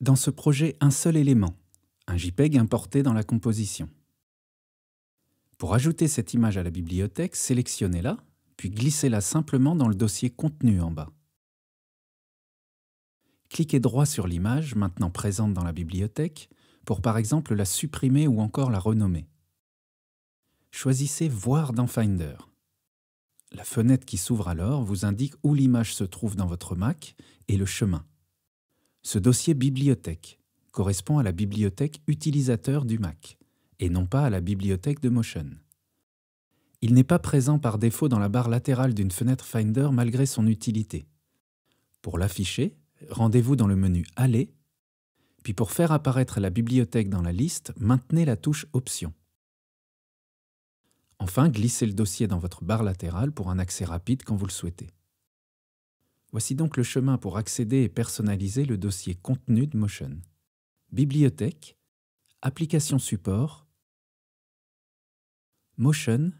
dans ce projet un seul élément, un JPEG importé dans la composition. Pour ajouter cette image à la bibliothèque, sélectionnez-la, puis glissez-la simplement dans le dossier Contenu en bas. Cliquez droit sur l'image, maintenant présente dans la bibliothèque, pour par exemple la supprimer ou encore la renommer. Choisissez Voir dans Finder. La fenêtre qui s'ouvre alors vous indique où l'image se trouve dans votre Mac et le chemin. Ce dossier bibliothèque correspond à la bibliothèque utilisateur du Mac et non pas à la bibliothèque de Motion. Il n'est pas présent par défaut dans la barre latérale d'une fenêtre Finder malgré son utilité. Pour l'afficher, rendez-vous dans le menu Aller, puis pour faire apparaître la bibliothèque dans la liste, maintenez la touche Option. Enfin, glissez le dossier dans votre barre latérale pour un accès rapide quand vous le souhaitez. Voici donc le chemin pour accéder et personnaliser le dossier contenu de Motion. Bibliothèque, application support, Motion,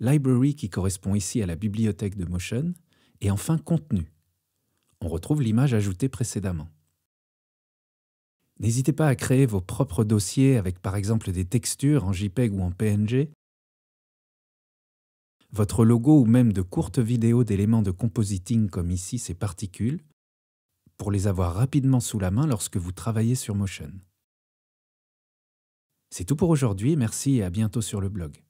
library qui correspond ici à la bibliothèque de Motion, et enfin contenu. On retrouve l'image ajoutée précédemment. N'hésitez pas à créer vos propres dossiers avec par exemple des textures en JPEG ou en PNG votre logo ou même de courtes vidéos d'éléments de compositing comme ici ces particules, pour les avoir rapidement sous la main lorsque vous travaillez sur Motion. C'est tout pour aujourd'hui, merci et à bientôt sur le blog.